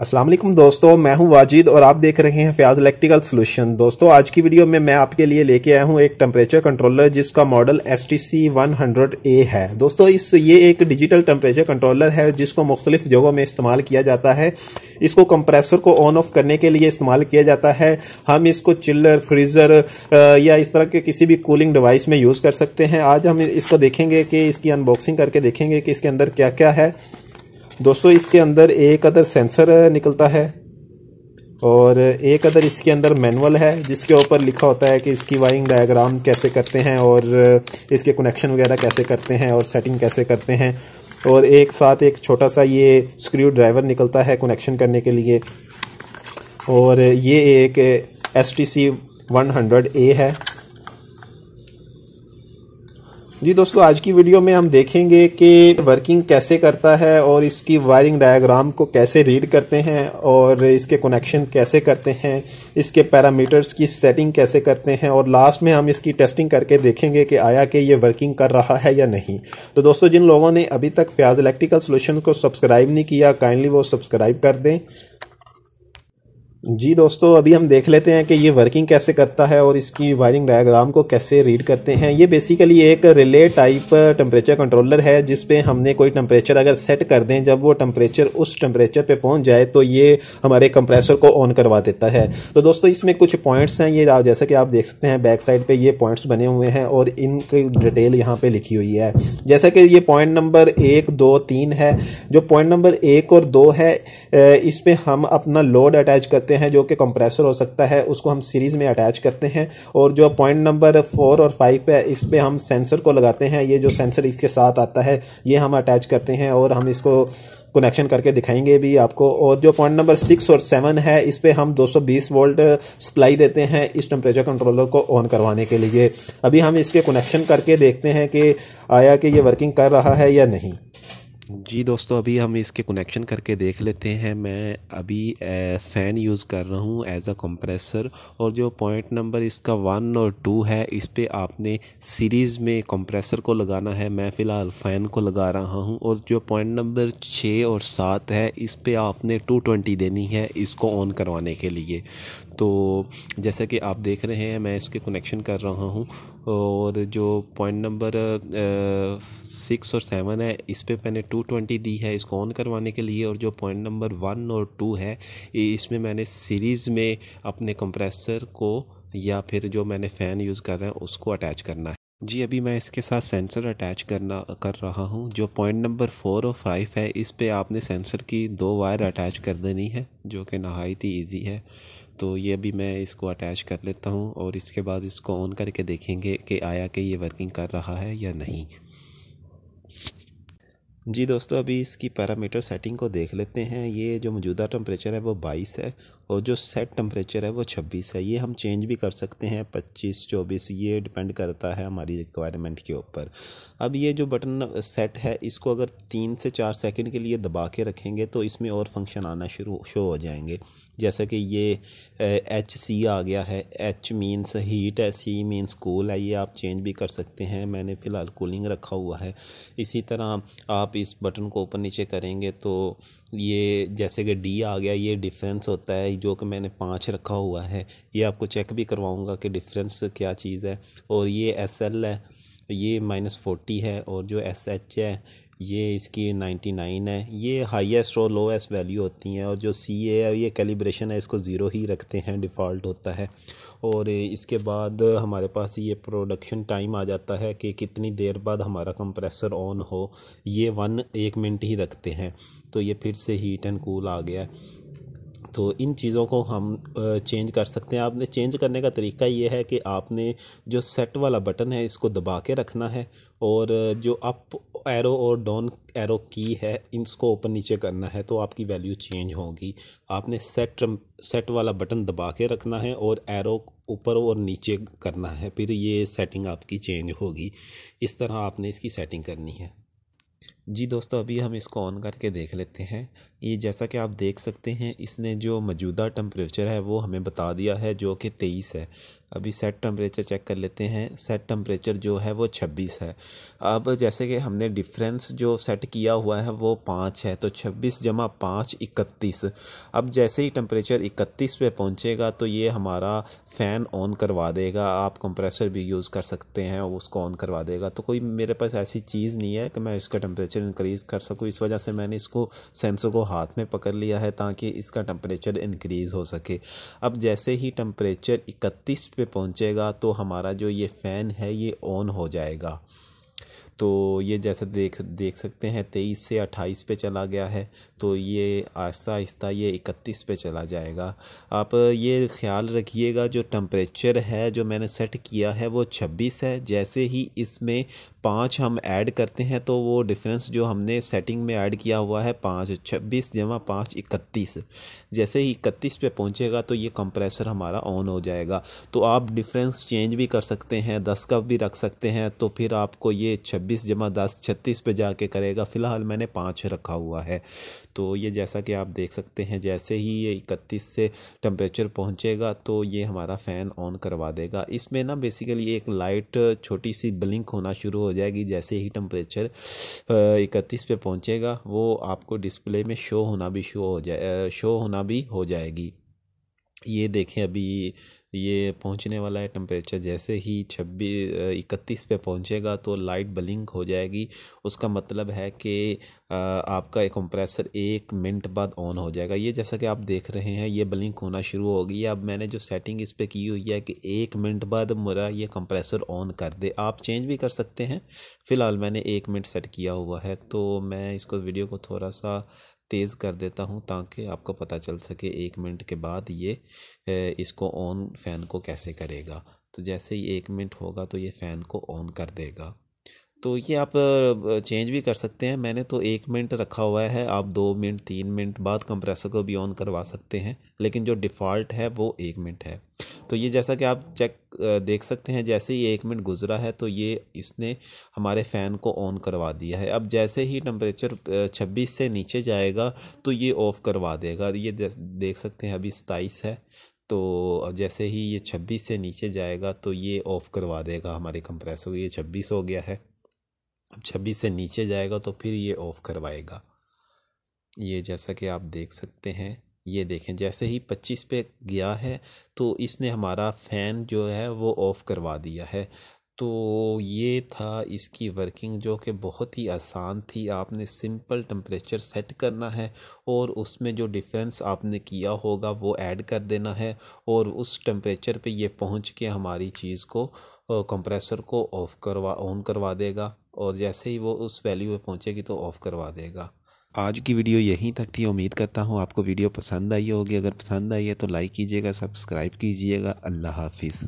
अस्सलाम वालेकुम दोस्तों मैं हूं वाजिद और आप देख रहे हैं फयाज इलेक्ट्रिकल सॉल्यूशन दोस्तों आज की वीडियो में मैं आपके लिए लेके आया हूं एक टेम्परेचर कंट्रोलर जिसका model S T C one hundred A है दोस्तों इस ये एक डिजिटल टेम्परेचर कंट्रोलर है जिसको मुख्तलिफ जगहों में इस्तेमाल किया जाता है इसको कंप्रेसर को ऑन ऑफ करने के लिए इस्तेमाल किया जाता है हम इसको चिल्लर फ्रीज़र या इस तरह के किसी भी कूलिंग डिवाइस में यूज़ कर सकते हैं आज हम इसको देखेंगे कि इसकी अनबॉक्सिंग करके देखेंगे कि इसके अंदर क्या क्या है दोस्तों इसके अंदर एक अदर सेंसर निकलता है और एक अदर इसके अंदर मैनुअल है जिसके ऊपर लिखा होता है कि इसकी वायरिंग डायग्राम कैसे करते हैं और इसके कनेक्शन वगैरह कैसे करते हैं और सेटिंग कैसे करते हैं और एक साथ एक छोटा सा ये स्क्रू ड्राइवर निकलता है कनेक्शन करने के लिए और ये एक S T C one hundred A है जी दोस्तों आज की वीडियो में हम देखेंगे कि वर्किंग कैसे करता है और इसकी वायरिंग डायग्राम को कैसे रीड करते हैं और इसके कनेक्शन कैसे करते हैं इसके पैरामीटर्स की सेटिंग कैसे करते हैं और लास्ट में हम इसकी टेस्टिंग करके देखेंगे कि आया कि ये वर्किंग कर रहा है या नहीं तो दोस्तों जिन लोगों ने अभी तक फ्याज इलेक्ट्रिकल सोल्यूशन को सब्सक्राइब नहीं किया काइंडली वो सब्सक्राइब कर दें जी दोस्तों अभी हम देख लेते हैं कि ये वर्किंग कैसे करता है और इसकी वायरिंग डायग्राम को कैसे रीड करते हैं ये बेसिकली एक रिले टाइप टेम्परेचर कंट्रोलर है जिस पे हमने कोई टेम्परेचर अगर सेट कर दें जब वो टेम्परेचर उस टेम्परेचर पे पहुंच जाए तो ये हमारे कंप्रेसर को ऑन करवा देता है तो दोस्तों इसमें कुछ पॉइंट्स हैं ये जैसे कि आप देख सकते हैं बैक साइड पर ये पॉइंट्स बने हुए हैं और इनकी डिटेल यहाँ पर लिखी हुई है जैसा कि ये पॉइंट नंबर एक दो तीन है जो पॉइंट नंबर एक और दो है इस पर हम अपना लोड अटैच करते हैं सकते हैं जो कि कंप्रेसर हो सकता है उसको हम सीरीज़ में अटैच करते हैं और जो पॉइंट नंबर फोर और फाइव पे इस पर हम सेंसर को लगाते हैं ये जो सेंसर इसके साथ आता है ये हम अटैच करते हैं और हम इसको कनेक्शन करके दिखाएंगे भी आपको और जो पॉइंट नंबर सिक्स और सेवन है इस पर हम 220 वोल्ट सप्लाई देते हैं इस टेम्परेचर कंट्रोलर को ऑन करवाने के लिए अभी हम इसके कनेक्शन करके देखते हैं कि आया कि ये वर्किंग कर रहा है या नहीं जी दोस्तों अभी हम इसके कनेक्शन करके देख लेते हैं मैं अभी फ़ैन यूज़ कर रहा हूँ एज़ अ कंप्रेसर और जो पॉइंट नंबर इसका वन और टू है इस पर आपने सीरीज़ में कंप्रेसर को लगाना है मैं फ़िलहाल फ़ैन को लगा रहा हूँ और जो पॉइंट नंबर छः और सात है इस पर आपने टू ट्वेंटी देनी है इसको ऑन करवाने के लिए तो जैसा कि आप देख रहे हैं मैं इसके कनेक्शन कर रहा हूँ और जो पॉइंट नंबर सिक्स और सेवन है इस पर मैंने टू ट्वेंटी दी है इसको ऑन करवाने के लिए और जो पॉइंट नंबर वन और टू है इसमें मैंने सीरीज़ में अपने कंप्रेसर को या फिर जो मैंने फ़ैन यूज़ कर रहे हैं उसको अटैच करना है जी अभी मैं इसके साथ सेंसर अटैच करना कर रहा हूँ जो पॉइंट नंबर फोर और फाइव है इस पे आपने सेंसर की दो वायर अटैच कर देनी है जो कि नहायत ही ईजी है तो ये अभी मैं इसको अटैच कर लेता हूँ और इसके बाद इसको ऑन करके देखेंगे कि आया कि ये वर्किंग कर रहा है या नहीं जी दोस्तों अभी इसकी पैरामीटर सेटिंग को देख लेते हैं ये जो मौजूदा टम्परेचर है वो बाईस है और जो सेट टम्परेचर है वो छब्बीस है ये हम चेंज भी कर सकते हैं पच्चीस चौबीस ये डिपेंड करता है हमारी रिक्वायरमेंट के ऊपर अब ये जो बटन सेट है इसको अगर तीन से चार सेकंड के लिए दबा के रखेंगे तो इसमें और फंक्शन आना शुरू शो हो जाएंगे जैसा कि ये एच सी आ गया है एच मीन्स हीट है सी मीन्स कूल है ये आप चेंज भी कर सकते हैं मैंने फ़िलहाल कूलिंग रखा हुआ है इसी तरह आप इस बटन को ऊपर नीचे करेंगे तो ये जैसे कि डी आ गया ये डिफरेंस होता है आई जो कि मैंने पाँच रखा हुआ है ये आपको चेक भी करवाऊँगा कि डिफरेंस क्या चीज़ है और ये एस एल है ये माइनस फोर्टी है और जो एस एच है ये इसकी नाइन्टी नाइन है ये हाईएस्ट और लोएस्ट वैल्यू होती हैं और जो सी ए है ये कैलिब्रेशन है इसको ज़ीरो ही रखते हैं डिफ़ॉल्ट होता है और इसके बाद हमारे पास ये प्रोडक्शन टाइम आ जाता है कि कितनी देर बाद हमारा कंप्रेसर ऑन हो ये वन एक मिनट ही रखते हैं तो ये फिर से हीट एंड कूल आ गया तो इन चीज़ों को हम चेंज कर सकते हैं आपने चेंज करने का तरीका ये है कि आपने जो सेट वाला बटन है इसको दबा के रखना है और जो अप एरो और डाउन एरो की है इसको ऊपर नीचे करना है तो आपकी वैल्यू चेंज होगी आपने सेट सेट वाला बटन दबा के रखना है और एरो ऊपर और नीचे करना है फिर ये सेटिंग आपकी चेंज होगी इस तरह आपने इसकी सेटिंग करनी है जी दोस्तों अभी हम इसको ऑन करके देख लेते हैं ये जैसा कि आप देख सकते हैं इसने जो मौजूदा टम्परेचर है वो हमें बता दिया है जो कि तेईस है अभी सेट टम्परेचर चेक कर लेते हैं सेट टम्परेचर जो है वो छब्बीस है अब जैसे कि हमने डिफरेंस जो सेट किया हुआ है वो पाँच है तो छब्बीस जमा पाँच इकतीस अब जैसे ही टम्परेचर इकतीस पे पहुँचेगा तो ये हमारा फ़ैन ऑन करवा देगा आप कंप्रेसर भी यूज़ कर सकते हैं उसको ऑन करवा देगा तो कोई मेरे पास ऐसी चीज़ नहीं है कि मैं इसका टम्परेचर टेम्परेचर इंक्रीज कर सकूँ इस वजह से मैंने इसको सेंसर को हाथ में पकड़ लिया है ताकि इसका टेम्परेचर इंक्रीज़ हो सके अब जैसे ही टेम्परेचर इकतीस पे पहुँचेगा तो हमारा जो ये फ़ैन है ये ऑन हो जाएगा तो ये जैसे देख देख सकते हैं तेईस से अट्ठाईस पे चला गया है तो ये आहिस्ता आहिस्ता ये इकतीस पे चला जाएगा आप ये ख्याल रखिएगा जो टम्परेचर है जो मैंने सेट किया है वो छब्बीस है जैसे ही इसमें पाँच हम ऐड करते हैं तो वो डिफरेंस जो हमने सेटिंग में ऐड किया हुआ है पाँच छब्बीस जमा पाँच इकतीस जैसे ही इकतीस पे पहुंचेगा तो ये कंप्रेसर हमारा ऑन हो जाएगा तो आप डिफरेंस चेंज भी कर सकते हैं दस का भी रख सकते हैं तो फिर आपको ये छब्बीस जमा दस छत्तीस पे जाके करेगा फ़िलहाल मैंने पाँच रखा हुआ है तो ये जैसा कि आप देख सकते हैं जैसे ही ये इकतीस से टम्परेचर पहुँचेगा तो ये हमारा फ़ैन ऑन करवा देगा इसमें ना बेसिकली एक लाइट छोटी सी ब्लिंक होना शुरू हो जाएगी जैसे ही टम्परेचर इकतीस पे पहुंचेगा वो आपको डिस्प्ले में शो होना भी शो हो जाए शो होना भी हो जाएगी ये देखें अभी ये पहुंचने वाला है टेम्परेचर जैसे ही छब्बीस इकतीस पे पहुंचेगा तो लाइट ब्लिंक हो जाएगी उसका मतलब है कि आपका कंप्रेसर एक मिनट बाद ऑन हो जाएगा ये जैसा कि आप देख रहे हैं ये ब्लिंक होना शुरू हो गई है अब मैंने जो सेटिंग इस पर की हुई है कि एक मिनट बाद मेरा ये कंप्रेसर ऑन कर दे आप चेंज भी कर सकते हैं फ़िलहाल मैंने एक मिनट सेट किया हुआ है तो मैं इसको वीडियो को थोड़ा सा तेज़ कर देता हूँ ताकि आपको पता चल सके एक मिनट के बाद ये इसको ऑन फ़ैन को कैसे करेगा तो जैसे ही एक मिनट होगा तो ये फ़ैन को ऑन कर देगा तो ये आप चेंज भी कर सकते हैं मैंने तो एक मिनट रखा हुआ है आप दो मिनट तीन मिनट बाद कंप्रेसर को भी ऑन करवा सकते हैं लेकिन जो डिफ़ॉल्ट है वो एक मिनट है तो ये जैसा कि आप चेक देख सकते हैं जैसे ही एक मिनट गुजरा है तो ये इसने हमारे फ़ैन को ऑन करवा दिया है अब जैसे ही टम्परेचर 26 से नीचे जाएगा तो ये ऑफ़ करवा देगा ये देख सकते हैं अभी सताईस है तो जैसे ही ये छब्बीस से नीचे जाएगा तो ये ऑफ़ करवा देगा हमारे कंप्रेसर ये छब्बीस हो गया है अब छब्बीस से नीचे जाएगा तो फिर ये ऑफ़ करवाएगा ये जैसा कि आप देख सकते हैं ये देखें जैसे ही पच्चीस पे गया है तो इसने हमारा फ़ैन जो है वो ऑफ़ करवा दिया है तो ये था इसकी वर्किंग जो कि बहुत ही आसान थी आपने सिंपल टम्परेचर सेट करना है और उसमें जो डिफरेंस आपने किया होगा वो ऐड कर देना है और उस टम्परेचर पे ये पहुंच के हमारी चीज़ को कंप्रेसर को ऑफ़ करवा ऑन करवा देगा और जैसे ही वो उस वैल्यू पे पहुंचेगी तो ऑफ़ करवा देगा आज की वीडियो यहीं तक थी उम्मीद करता हूँ आपको वीडियो पसंद आई होगी अगर पसंद आई है तो लाइक कीजिएगा सब्सक्राइब कीजिएगा अल्लाह हाफिज़